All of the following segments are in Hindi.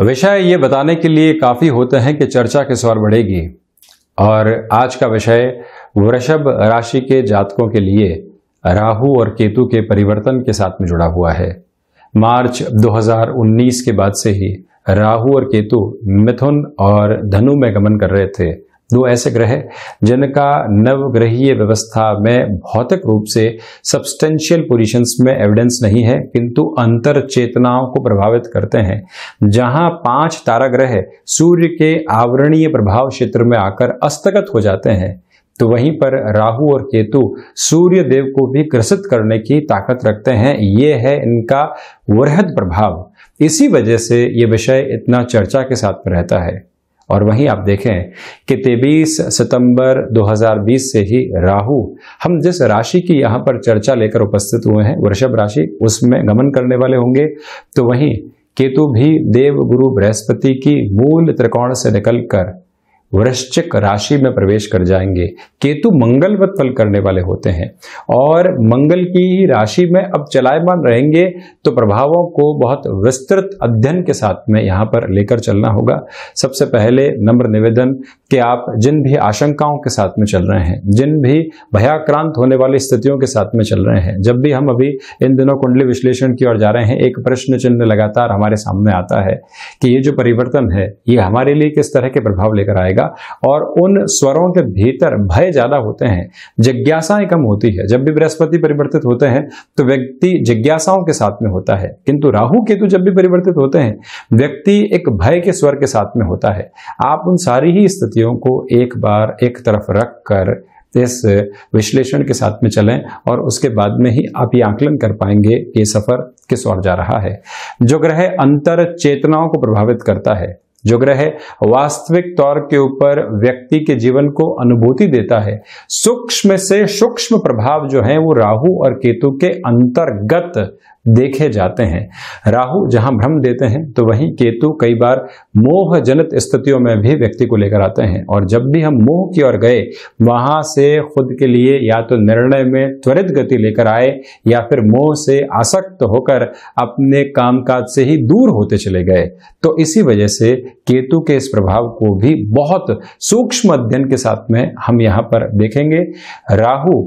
विषय ये बताने के लिए काफ़ी होते हैं कि चर्चा किस और बढ़ेगी और आज का विषय वृषभ राशि के जातकों के लिए राहु और केतु के परिवर्तन के साथ में जुड़ा हुआ है मार्च 2019 के बाद से ही राहु और केतु मिथुन और धनु में गमन कर रहे थे दो ऐसे ग्रह जिनका नवग्रहीय व्यवस्था में भौतिक रूप से सब्सटेंशियल पोजिशंस में एविडेंस नहीं है किंतु अंतर चेतनाओं को प्रभावित करते हैं जहां पांच तारा ग्रह सूर्य के आवरणीय प्रभाव क्षेत्र में आकर अस्तगत हो जाते हैं तो वहीं पर राहु और केतु सूर्य देव को भी ग्रसित करने की ताकत रखते हैं ये है इनका वृहद प्रभाव इसी वजह से ये विषय इतना चर्चा के साथ में रहता है और वहीं आप देखें कि तेबीस सितंबर 2020 से ही राहु हम जिस राशि की यहां पर चर्चा लेकर उपस्थित हुए हैं वृषभ राशि उसमें गमन करने वाले होंगे तो वहीं केतु भी देव गुरु बृहस्पति की मूल त्रिकोण से निकलकर वृश्चिक राशि में प्रवेश कर जाएंगे केतु मंगलवत फल करने वाले होते हैं और मंगल की ही राशि में अब चलायमान रहेंगे तो प्रभावों को बहुत विस्तृत अध्ययन के साथ में यहाँ पर लेकर चलना होगा सबसे पहले नम्र निवेदन कि आप जिन भी आशंकाओं के साथ में चल रहे हैं जिन भी भयाक्रांत होने वाली स्थितियों के साथ में चल रहे हैं जब भी हम अभी इन दिनों कुंडली विश्लेषण की ओर जा रहे हैं एक प्रश्न चिन्ह लगातार हमारे सामने आता है कि ये जो परिवर्तन है ये हमारे लिए किस तरह के प्रभाव लेकर आएगा रहेगा और उन स्वरों के भीतर भय ज्यादा होते हैं जिज्ञासाएं कम होती है जब भी बृहस्पति परिवर्तित होते हैं तो व्यक्ति जिज्ञासाओं के साथ में होता है किंतु राहु केतु जब भी परिवर्तित होते हैं व्यक्ति एक भय के स्वर के साथ में होता है आप उन सारी ही स्थितियों को एक बार एक तरफ रख कर इस विश्लेषण के साथ में चलें और उसके बाद में ही आप ये आकलन कर पाएंगे कि सफर किस ओर जा रहा है जो ग्रह अंतर चेतनाओं को प्रभावित करता है जो ग्रह वास्तविक तौर के ऊपर व्यक्ति के जीवन को अनुभूति देता है सूक्ष्म से सूक्ष्म प्रभाव जो है वो राहु और केतु के अंतर्गत देखे जाते हैं राहु जहां भ्रम देते हैं तो वहीं केतु कई बार मोह जनित स्थितियों में भी व्यक्ति को लेकर आते हैं और जब भी हम मोह की ओर गए वहां से खुद के लिए या तो निर्णय में त्वरित गति लेकर आए या फिर मोह से आसक्त होकर अपने कामकाज से ही दूर होते चले गए तो इसी वजह से केतु के इस प्रभाव को भी बहुत सूक्ष्म अध्ययन के साथ में हम यहां पर देखेंगे राहु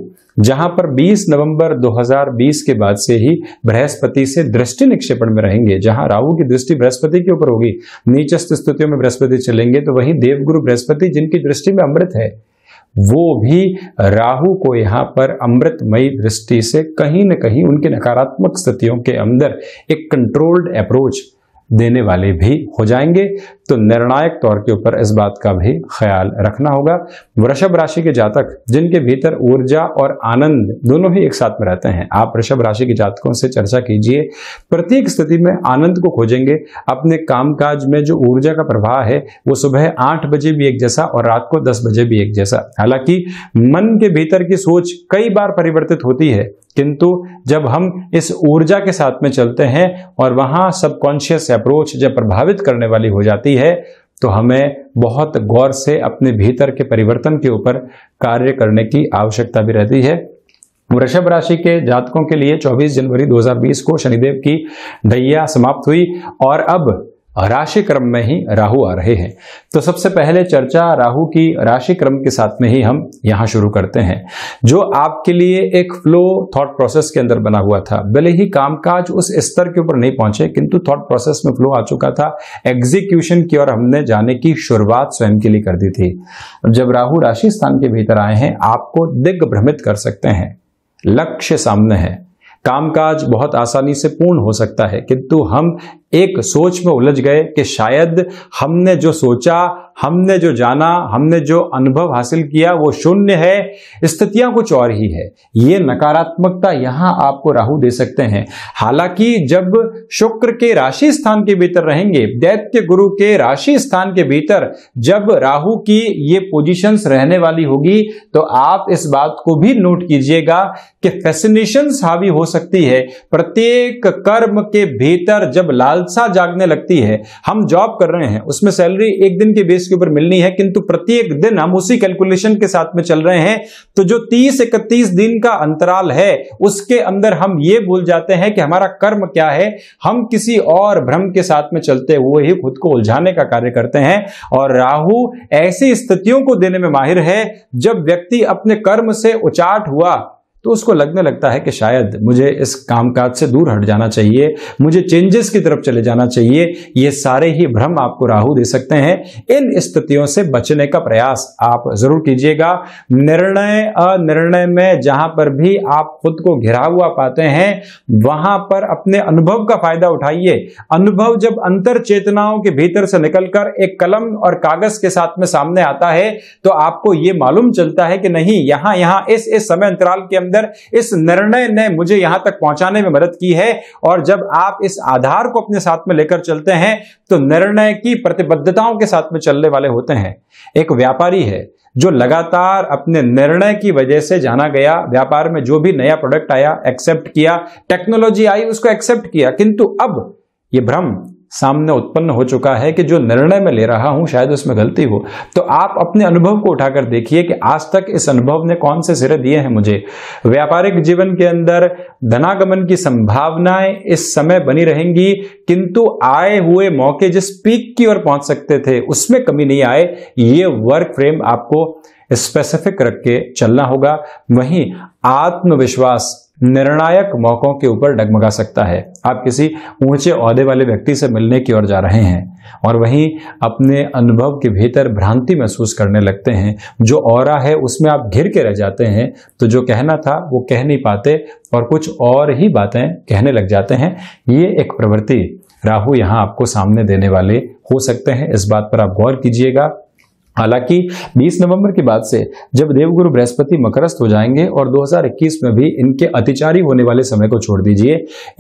जहां पर 20 नवंबर 2020 के बाद से ही बृहस्पति से दृष्टि निक्षेपण में रहेंगे जहां राहु की दृष्टि बृहस्पति के ऊपर होगी नीचस्थ स्थितियों में बृहस्पति चलेंगे तो वही देवगुरु बृहस्पति जिनकी दृष्टि में अमृत है वो भी राहु को यहां पर अमृतमयी दृष्टि से कहीं ना कहीं उनके नकारात्मक स्थितियों के अंदर एक कंट्रोल्ड अप्रोच देने वाले भी हो जाएंगे तो निर्णायक तौर के ऊपर इस बात का भी ख्याल रखना होगा वृषभ राशि के जातक जिनके भीतर ऊर्जा और आनंद दोनों ही एक साथ में रहते हैं आप वृषभ राशि के जातकों से चर्चा कीजिए प्रत्येक स्थिति में आनंद को खोजेंगे अपने कामकाज में जो ऊर्जा का प्रभाव है वो सुबह आठ बजे भी एक जैसा और रात को दस बजे भी एक जैसा हालांकि मन के भीतर की सोच कई बार परिवर्तित होती है किंतु जब हम इस ऊर्जा के साथ में चलते हैं और वहां सबकॉन्शियस अप्रोच जब प्रभावित करने वाली हो जाती होती है तो हमें बहुत गौर से अपने भीतर के परिवर्तन के ऊपर कार्य करने की आवश्यकता भी रहती है वृषभ राशि के जातकों के लिए 24 जनवरी 2020 को शनिदेव की दैया समाप्त हुई और अब राशि क्रम में ही राहु आ रहे हैं तो सबसे पहले चर्चा राहु की राशि क्रम के साथ में ही हम यहां शुरू करते हैं जो आपके लिए एक फ्लो थॉट प्रोसेस के अंदर बना हुआ था भले ही कामकाज उस स्तर के ऊपर नहीं पहुंचे किंतु थॉट प्रोसेस में फ्लो आ चुका था एग्जीक्यूशन की ओर हमने जाने की शुरुआत स्वयं के लिए कर दी थी जब राहु राशि स्थान के भीतर आए हैं आपको दिग्भ्रमित कर सकते हैं लक्ष्य सामने है कामकाज बहुत आसानी से पूर्ण हो सकता है किंतु हम एक सोच में उलझ गए कि शायद हमने जो सोचा हमने जो जाना हमने जो अनुभव हासिल किया वो शून्य है स्थितियां कुछ और ही है ये नकारात्मकता यहां आपको राहु दे सकते हैं हालांकि जब शुक्र के राशि स्थान के भीतर रहेंगे दैत्य गुरु के राशि स्थान के भीतर जब राहु की ये पोजीशंस रहने वाली होगी तो आप इस बात को भी नोट कीजिएगा कि फैसिनेशन हावी हो सकती है प्रत्येक कर्म के भीतर जब लाल लालसा जागने लगती है हम जॉब कर रहे हैं उसमें सैलरी एक दिन के बेस के ऊपर मिलनी है किंतु प्रत्येक दिन हम उसी कैलकुलेशन के साथ में चल रहे हैं तो जो तीस इकतीस दिन का अंतराल है उसके अंदर हम ये भूल जाते हैं कि हमारा कर्म क्या है हम किसी और भ्रम के साथ में चलते हुए ही खुद को उलझाने का कार्य करते हैं और राहु ऐसी स्थितियों को देने में माहिर है जब व्यक्ति अपने कर्म से उचाट हुआ तो उसको लगने लगता है कि शायद मुझे इस कामकाज से दूर हट जाना चाहिए मुझे चेंजेस की तरफ चले जाना चाहिए ये सारे ही भ्रम आपको राहु दे सकते हैं इन स्थितियों से बचने का प्रयास आप जरूर कीजिएगा निर्णय अनिर्णय में जहां पर भी आप खुद को घिरा हुआ पाते हैं वहां पर अपने अनुभव का फायदा उठाइए अनुभव जब अंतर चेतनाओं के भीतर से निकलकर एक कलम और कागज के साथ में सामने आता है तो आपको ये मालूम चलता है कि नहीं यहां यहां इस इस समय अंतराल के अंदर अंदर इस निर्णय ने मुझे यहां तक पहुंचाने में मदद की है और जब आप इस आधार को अपने साथ में लेकर चलते हैं तो निर्णय की प्रतिबद्धताओं के साथ में चलने वाले होते हैं एक व्यापारी है जो लगातार अपने निर्णय की वजह से जाना गया व्यापार में जो भी नया प्रोडक्ट आया एक्सेप्ट किया टेक्नोलॉजी आई उसको एक्सेप्ट किया किंतु अब ये भ्रम सामने उत्पन्न हो चुका है कि जो निर्णय मैं ले रहा हूं शायद उसमें गलती हो तो आप अपने अनुभव को उठाकर देखिए कि आज तक इस अनुभव ने कौन से सिरे दिए हैं मुझे व्यापारिक जीवन के अंदर धनागमन की संभावनाएं इस समय बनी रहेंगी किंतु आए हुए मौके जिस पीक की ओर पहुंच सकते थे उसमें कमी नहीं आए ये वर्क फ्रेम आपको स्पेसिफिक रख के चलना होगा वहीं आत्मविश्वास निर्णायक मौकों के ऊपर डगमगा सकता है आप किसी ऊंचे औहदे वाले व्यक्ति से मिलने की ओर जा रहे हैं और वहीं अपने अनुभव के भीतर भ्रांति महसूस करने लगते हैं जो और है उसमें आप घिर के रह जाते हैं तो जो कहना था वो कह नहीं पाते और कुछ और ही बातें कहने लग जाते हैं ये एक प्रवृत्ति राहु यहाँ आपको सामने देने वाले हो सकते हैं इस बात पर आप गौर कीजिएगा हालांकि 20 नवंबर के बाद से जब देवगुरु बृहस्पति मकरस्थ हो जाएंगे और 2021 में भी इनके अतिचारी होने वाले समय को छोड़ दीजिए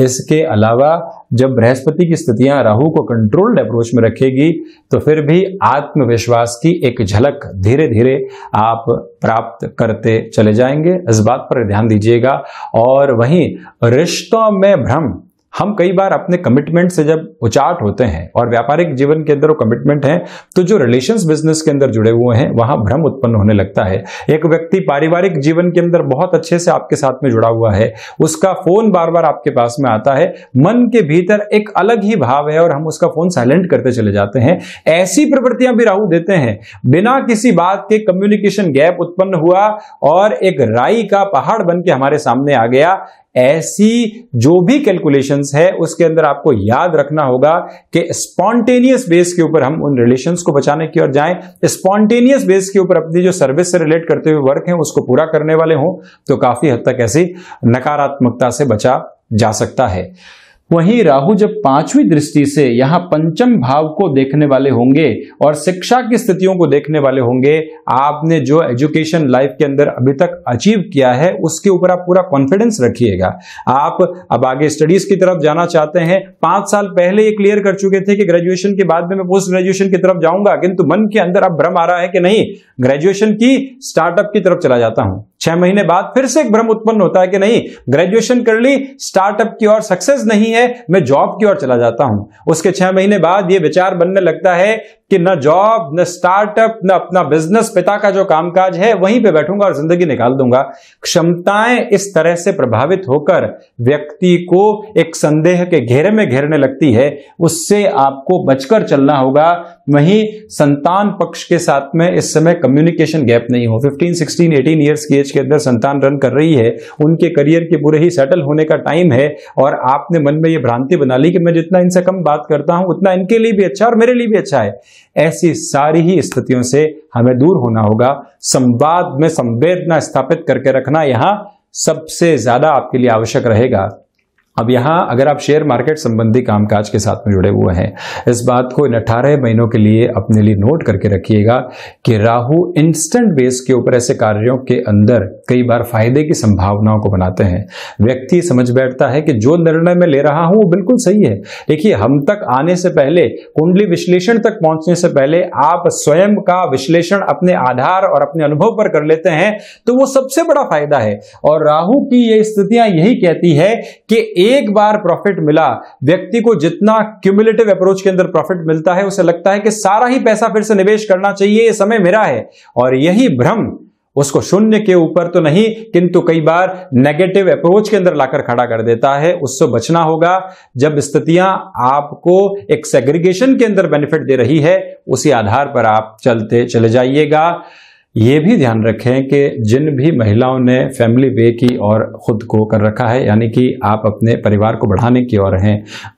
इसके अलावा जब बृहस्पति की स्थितियां राहु को कंट्रोल्ड अप्रोच में रखेगी तो फिर भी आत्मविश्वास की एक झलक धीरे धीरे आप प्राप्त करते चले जाएंगे इस बात पर ध्यान दीजिएगा और वहीं रिश्तों में भ्रम हम कई बार अपने कमिटमेंट से जब उचाट होते हैं और व्यापारिक जीवन के अंदर वो कमिटमेंट है तो जो रिलेशंस बिजनेस के अंदर जुड़े हुए हैं वहां भ्रम उत्पन्न होने लगता है एक व्यक्ति पारिवारिक जीवन के अंदर बहुत अच्छे से आपके साथ में जुड़ा हुआ है उसका फोन बार बार आपके पास में आता है मन के भीतर एक अलग ही भाव है और हम उसका फोन साइलेंट करते चले जाते हैं ऐसी प्रवृत्तियां भी राहु देते हैं बिना किसी बात के कम्युनिकेशन गैप उत्पन्न हुआ और एक राई का पहाड़ बन के हमारे सामने आ गया ऐसी जो भी कैलकुलेशंस है उसके अंदर आपको याद रखना होगा कि स्पॉन्टेनियस बेस के ऊपर हम उन रिलेशंस को बचाने की ओर जाएं स्पॉन्टेनियस बेस के ऊपर अपनी जो सर्विस से रिलेट करते हुए वर्क हैं उसको पूरा करने वाले हों तो काफी हद तक ऐसी नकारात्मकता से बचा जा सकता है वहीं राहु जब पांचवी दृष्टि से यहाँ पंचम भाव को देखने वाले होंगे और शिक्षा की स्थितियों को देखने वाले होंगे आपने जो एजुकेशन लाइफ के अंदर अभी तक अचीव किया है उसके ऊपर आप पूरा कॉन्फिडेंस रखिएगा आप अब आगे स्टडीज की तरफ जाना चाहते हैं पांच साल पहले ये क्लियर कर चुके थे कि ग्रेजुएशन के बाद में मैं पोस्ट ग्रेजुएशन की तरफ जाऊंगा किंतु मन के अंदर अब भ्रम आ रहा है कि नहीं ग्रेजुएशन की स्टार्टअप की तरफ चला जाता हूं छह महीने बाद फिर से एक भ्रम उत्पन्न होता है कि नहीं ग्रेजुएशन कर ली स्टार्टअप की ओर सक्सेस नहीं है मैं जॉब की ओर चला जाता हूं उसके छह महीने बाद यह विचार बनने लगता है कि न जॉब न स्टार्टअप न अपना बिजनेस पिता का जो कामकाज है वहीं पे बैठूंगा और जिंदगी निकाल दूंगा क्षमताएं इस तरह से प्रभावित होकर व्यक्ति को एक संदेह के घेरे में घेरने लगती है उससे आपको बचकर चलना होगा वहीं संतान पक्ष के साथ में इस समय कम्युनिकेशन गैप नहीं हो 15, 16, 18 ईयर्स की एज के अंदर संतान रन कर रही है उनके करियर के पूरे ही सेटल होने का टाइम है और आपने मन में ये भ्रांति बना ली कि मैं जितना इनसे कम बात करता हूं उतना इनके लिए भी अच्छा और मेरे लिए भी अच्छा है ऐसी सारी ही स्थितियों से हमें दूर होना होगा संवाद में संवेदना स्थापित करके रखना यहां सबसे ज्यादा आपके लिए आवश्यक रहेगा अब यहां अगर आप शेयर मार्केट संबंधी कामकाज के साथ में जुड़े हुए हैं इस बात को इन अठारह महीनों के लिए अपने लिए नोट करके रखिएगा कि राहु इंस्टेंट बेस के ऊपर ऐसे कार्यों के अंदर कई बार फायदे की संभावनाओं को बनाते हैं व्यक्ति समझ बैठता है कि जो निर्णय मैं ले रहा हूं वो बिल्कुल सही है देखिए हम तक आने से पहले कुंडली विश्लेषण तक पहुंचने से पहले आप स्वयं का विश्लेषण अपने आधार और अपने अनुभव पर कर लेते हैं तो वो सबसे बड़ा फायदा है और राहु की ये स्थितियां यही कहती है कि एक बार प्रॉफिट मिला व्यक्ति को जितना क्यूमुलेटिव अप्रोच के अंदर प्रॉफिट मिलता है उसे लगता है कि सारा ही पैसा फिर से निवेश करना चाहिए ये समय मेरा है और यही भ्रम उसको शून्य के ऊपर तो नहीं किंतु कई बार नेगेटिव अप्रोच के अंदर लाकर खड़ा कर देता है उससे बचना होगा जब स्थितियां आपको एक सेग्रीगेशन के अंदर बेनिफिट दे रही है उसी आधार पर आप चलते चले जाइएगा ये भी ध्यान रखें कि जिन भी महिलाओं ने फैमिली वे की ओर खुद को कर रखा है यानी कि आप अपने परिवार को बढ़ाने की ओर हैं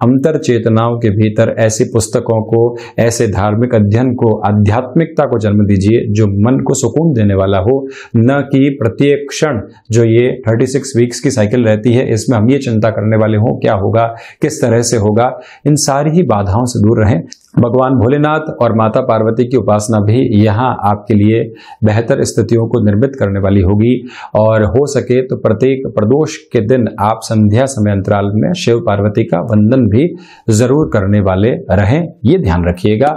अंतर चेतनाओं के भीतर ऐसी पुस्तकों को ऐसे धार्मिक अध्ययन को आध्यात्मिकता को जन्म दीजिए जो मन को सुकून देने वाला हो न कि प्रत्येक क्षण जो ये 36 वीक्स की साइकिल रहती है इसमें हम ये चिंता करने वाले हों क्या होगा किस तरह से होगा इन सारी ही बाधाओं से दूर रहें भगवान भोलेनाथ और माता पार्वती की उपासना भी यहाँ आपके लिए बेहतर स्थितियों को निर्मित करने वाली होगी और हो सके तो प्रत्येक प्रदोष के दिन आप संध्या समय अंतराल में शिव पार्वती का वंदन भी जरूर करने वाले रहें ये ध्यान रखिएगा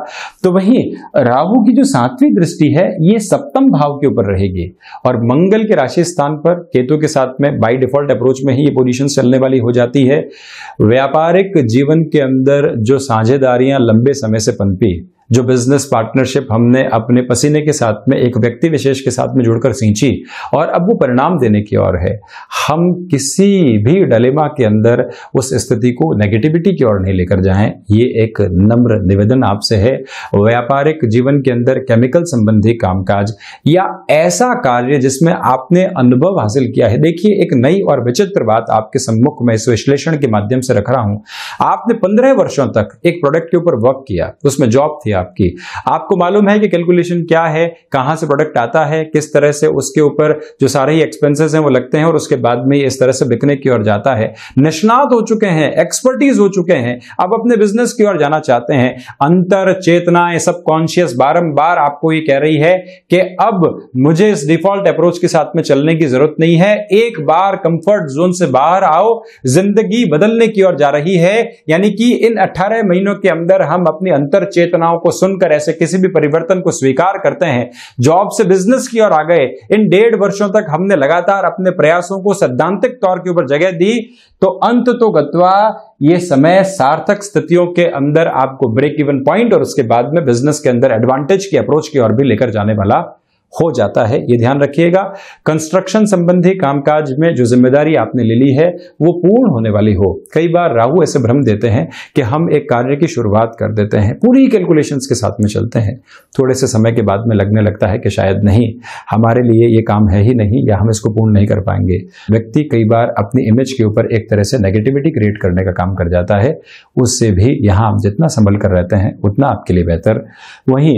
तो वहीं राहु की जो सातवीं दृष्टि है ये सप्तम भाव के ऊपर रहेगी और मंगल के राशि स्थान पर केतु के साथ में बाई डिफॉल्ट अप्रोच में ही ये पोजिशन चलने वाली हो जाती है व्यापारिक जीवन के अंदर जो साझेदारियां लंबे समय समय से पनपी जो बिजनेस पार्टनरशिप हमने अपने पसीने के साथ में एक व्यक्ति विशेष के साथ में जुड़कर सींची और अब वो परिणाम देने की ओर है हम किसी भी डलेमा के अंदर उस स्थिति को नेगेटिविटी की ओर नहीं लेकर जाएं ये एक नम्र निवेदन आपसे है व्यापारिक जीवन के अंदर केमिकल संबंधी कामकाज या ऐसा कार्य जिसमें आपने अनुभव हासिल किया है देखिए एक नई और विचित्र बात आपके सम्मुख में इस विश्लेषण के माध्यम से रख रहा हूं आपने पंद्रह वर्षों तक एक प्रोडक्ट के ऊपर वर्क किया उसमें जॉब थी आपकी आपको मालूम है कि कैलकुलेशन क्या है कहां से प्रोडक्ट आता है किस तरह से उसके ऊपर जो सारे ही एक्सपेंसेस हैं वो लगते हैं और उसके बाद में इस तरह से बिकने की ओर जाता है निष्णात हो चुके हैं एक्सपर्टीज हो चुके हैं अब अपने बिजनेस की ओर जाना चाहते हैं अंतर चेतना सब कॉन्शियस बारम्बार आपको ये कह रही है कि अब मुझे इस डिफॉल्ट अप्रोच के साथ में चलने की जरूरत नहीं है एक बार कंफर्ट जोन से बाहर आओ जिंदगी बदलने की ओर जा रही है यानी कि इन 18 महीनों के अंदर हम अपनी अंतर चेतनाओं को को सुनकर ऐसे किसी भी परिवर्तन को स्वीकार करते हैं जॉब से बिजनेस की ओर आ गए इन डेढ़ वर्षों तक हमने लगातार अपने प्रयासों को सैद्धांतिक तौर के ऊपर जगह दी तो अंत तो गत्वा ये समय सार्थक स्थितियों के अंदर आपको ब्रेक इवन पॉइंट और उसके बाद में बिजनेस के अंदर एडवांटेज की अप्रोच की ओर भी लेकर जाने वाला हो जाता है ये ध्यान रखिएगा कंस्ट्रक्शन संबंधी कामकाज में जो जिम्मेदारी आपने ले ली है वो पूर्ण होने वाली हो कई बार राहु ऐसे भ्रम देते हैं कि हम एक कार्य की शुरुआत कर देते हैं पूरी कैलकुलेशंस के साथ में चलते हैं थोड़े से समय के बाद में लगने लगता है कि शायद नहीं हमारे लिए ये काम है ही नहीं या हम इसको पूर्ण नहीं कर पाएंगे व्यक्ति कई बार अपनी इमेज के ऊपर एक तरह से नेगेटिविटी क्रिएट करने का काम कर जाता है उससे भी यहाँ आप जितना संभल कर रहते हैं उतना आपके लिए बेहतर वहीं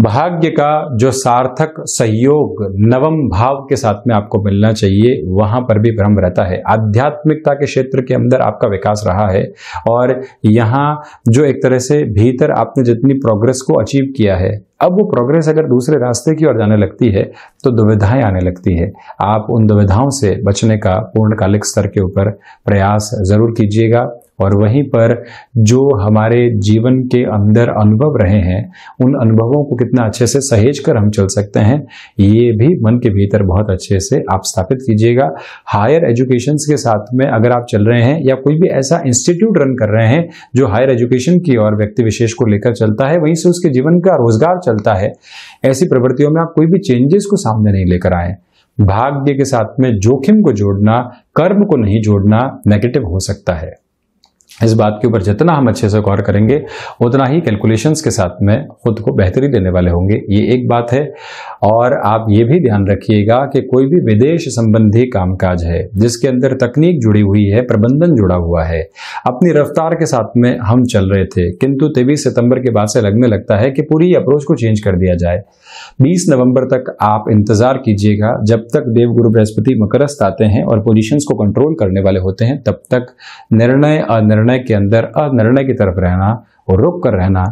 भाग्य का जो सार्थक सहयोग नवम भाव के साथ में आपको मिलना चाहिए वहां पर भी भ्रम रहता है आध्यात्मिकता के क्षेत्र के अंदर आपका विकास रहा है और यहाँ जो एक तरह से भीतर आपने जितनी प्रोग्रेस को अचीव किया है अब वो प्रोग्रेस अगर दूसरे रास्ते की ओर जाने लगती है तो दुविधाएं आने लगती है आप उन दुविधाओं से बचने का पूर्णकालिक स्तर के ऊपर प्रयास जरूर कीजिएगा और वहीं पर जो हमारे जीवन के अंदर अनुभव रहे हैं उन अनुभवों को कितना अच्छे से सहेज कर हम चल सकते हैं ये भी मन के भीतर बहुत अच्छे से आप स्थापित कीजिएगा हायर एजुकेशन के साथ में अगर आप चल रहे हैं या कोई भी ऐसा इंस्टीट्यूट रन कर रहे हैं जो हायर एजुकेशन की और व्यक्ति विशेष को लेकर चलता है वहीं से उसके जीवन का रोजगार चलता है ऐसी प्रवृत्तियों में आप कोई भी चेंजेस को सामने नहीं लेकर आए भाग्य के साथ में जोखिम को जोड़ना कर्म को नहीं जोड़ना नेगेटिव हो सकता है इस बात के ऊपर जितना हम अच्छे से गौर करेंगे उतना ही कैलकुलेशंस के साथ में खुद को बेहतरी देने वाले होंगे ये एक बात है और आप ये भी ध्यान रखिएगा कि कोई भी विदेश संबंधी कामकाज है जिसके अंदर तकनीक जुड़ी हुई है प्रबंधन जुड़ा हुआ है अपनी रफ्तार के साथ में हम चल रहे थे किंतु तेईस सितंबर के बाद से लगने लगता है कि पूरी अप्रोच को चेंज कर दिया जाए 20 नवंबर तक आप इंतजार कीजिएगा जब तक देवगुरु बृहस्पति मकरस्थ आते हैं और पोजीशंस को कंट्रोल करने वाले होते हैं तब तक निर्णय अनिर्णय के अंदर अनिर्णय की तरफ रहना और रुक कर रहना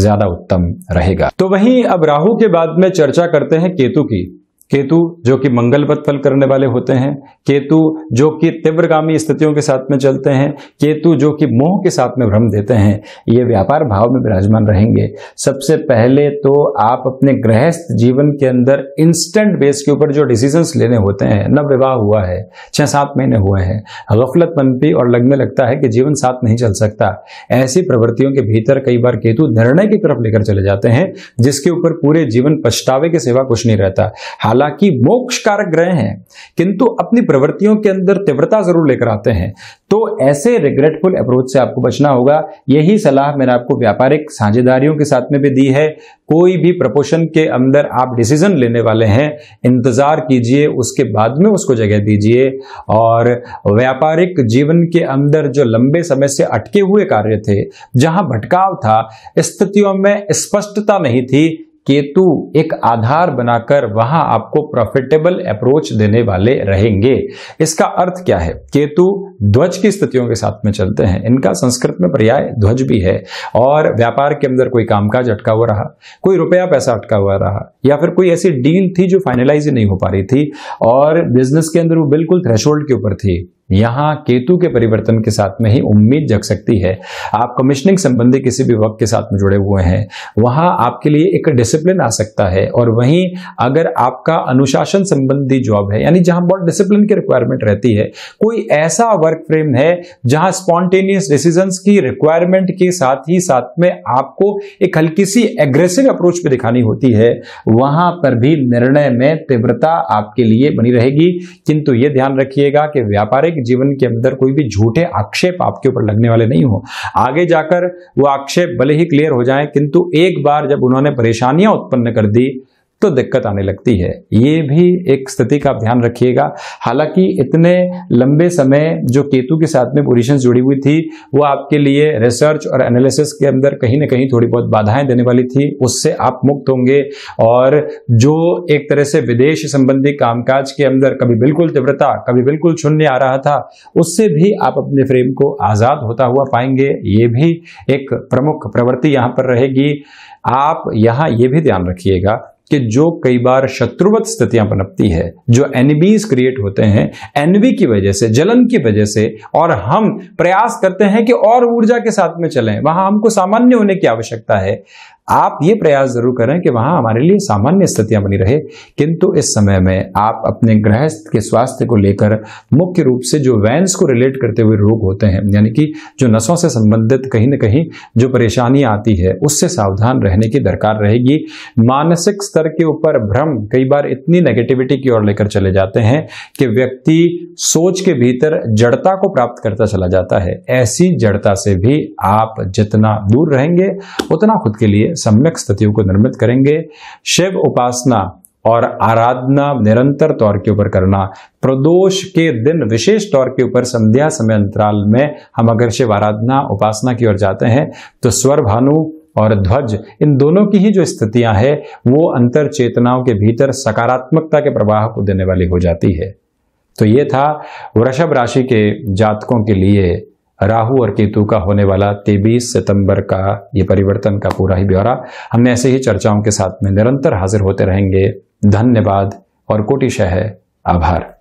ज्यादा उत्तम रहेगा तो वहीं अब राहु के बाद में चर्चा करते हैं केतु की केतु जो कि मंगल पथ फल करने वाले होते हैं केतु जो कि तीव्रगामी स्थितियों के साथ में चलते हैं केतु जो कि मोह के साथ में भ्रम देते हैं ये व्यापार भाव में विराजमान रहेंगे सबसे पहले तो आप अपने गृहस्थ जीवन के अंदर इंस्टेंट बेस के ऊपर जो डिसीजंस लेने होते हैं न विवाह हुआ है छह सात महीने हुए हैं गफलत मनपी और लगने लगता है कि जीवन साथ नहीं चल सकता ऐसी प्रवृत्तियों के भीतर कई बार केतु निर्णय की तरफ लेकर चले जाते हैं जिसके ऊपर पूरे जीवन पछतावे के सिवा कुछ नहीं रहता हाल हालांकि मोक्ष कारक ग्रह हैं किंतु अपनी प्रवृत्तियों के अंदर तीव्रता जरूर लेकर आते हैं तो ऐसे रिग्रेटफुल अप्रोच से आपको बचना होगा यही सलाह मैंने आपको व्यापारिक साझेदारियों के साथ में भी दी है कोई भी प्रपोशन के अंदर आप डिसीजन लेने वाले हैं इंतजार कीजिए उसके बाद में उसको जगह दीजिए और व्यापारिक जीवन के अंदर जो लंबे समय से अटके हुए कार्य थे जहां भटकाव था स्थितियों में स्पष्टता नहीं थी केतु एक आधार बनाकर वहां आपको प्रॉफिटेबल अप्रोच देने वाले रहेंगे इसका अर्थ क्या है केतु ध्वज की स्थितियों के साथ में चलते हैं इनका संस्कृत में पर्याय ध्वज भी है और व्यापार के अंदर कोई कामकाज अटका हुआ रहा कोई रुपया पैसा अटका हुआ रहा या फिर कोई ऐसी डील थी जो फाइनलाइज ही नहीं हो पा रही थी और बिजनेस के अंदर वो बिल्कुल थ्रेशोल्ड के ऊपर थी यहां केतु के परिवर्तन के साथ में ही उम्मीद जग सकती है आप कमिश्निंग संबंधी किसी भी वक्त के साथ में जुड़े हुए हैं वहां आपके लिए एक डिसिप्लिन आ सकता है और वहीं अगर आपका अनुशासन संबंधी जॉब है यानी जहां बहुत डिसिप्लिन की रिक्वायरमेंट रहती है कोई ऐसा वर्क फ्रेम है जहां स्पॉन्टेनियस डिसीजन की रिक्वायरमेंट के साथ ही साथ में आपको एक हल्की सी एग्रेसिव अप्रोच भी दिखानी होती है वहां पर भी निर्णय में तीव्रता आपके लिए बनी रहेगी किंतु यह ध्यान रखिएगा कि व्यापारिक वैवाहिक जीवन के अंदर कोई भी झूठे आक्षेप आपके ऊपर लगने वाले नहीं हो आगे जाकर वो आक्षेप भले ही क्लियर हो जाए किंतु एक बार जब उन्होंने परेशानियां उत्पन्न कर दी तो दिक्कत आने लगती है ये भी एक स्थिति का आप ध्यान रखिएगा हालांकि इतने लंबे समय जो केतु के साथ में पोजिशन जुड़ी हुई थी वो आपके लिए रिसर्च और एनालिसिस के अंदर कहीं ना कहीं थोड़ी बहुत बाधाएं देने वाली थी उससे आप मुक्त होंगे और जो एक तरह से विदेश संबंधी कामकाज के अंदर कभी बिल्कुल तीव्रता कभी बिल्कुल शून्य आ रहा था उससे भी आप अपने फ्रेम को आजाद होता हुआ पाएंगे ये भी एक प्रमुख प्रवृत्ति यहां पर रहेगी आप यहां ये भी ध्यान रखिएगा कि जो कई बार शत्रुवत स्थितियां पनपती है जो एनबीज क्रिएट होते हैं एनवी की वजह से जलन की वजह से और हम प्रयास करते हैं कि और ऊर्जा के साथ में चलें वहां हमको सामान्य होने की आवश्यकता है आप ये प्रयास जरूर करें कि वहां हमारे लिए सामान्य स्थितियां बनी रहे किंतु इस समय में आप अपने गृहस्थ के स्वास्थ्य को लेकर मुख्य रूप से जो वैंस को रिलेट करते हुए रोग होते हैं यानी कि जो नसों से संबंधित कहीं ना कहीं जो परेशानी आती है उससे सावधान रहने की दरकार रहेगी मानसिक स्तर के ऊपर भ्रम कई बार इतनी नेगेटिविटी की ओर लेकर चले जाते हैं कि व्यक्ति सोच के भीतर जड़ता को प्राप्त करता चला जाता है ऐसी जड़ता से भी आप जितना दूर रहेंगे उतना खुद के लिए सम्यक स्थितियों को निर्मित करेंगे शिव उपासना और आराधना निरंतर तौर के ऊपर करना प्रदोष के दिन विशेष तौर के ऊपर संध्या समय अंतराल में हम अगर शिव आराधना उपासना की ओर जाते हैं तो स्वर भानु और ध्वज इन दोनों की ही जो स्थितियां हैं वो अंतर चेतनाओं के भीतर सकारात्मकता के प्रवाह को देने वाली हो जाती है तो ये था वृषभ राशि के जातकों के लिए राहु और केतु का होने वाला 23 सितंबर का ये परिवर्तन का पूरा ही ब्यौरा हम ऐसे ही चर्चाओं के साथ में निरंतर हाजिर होते रहेंगे धन्यवाद और है आभार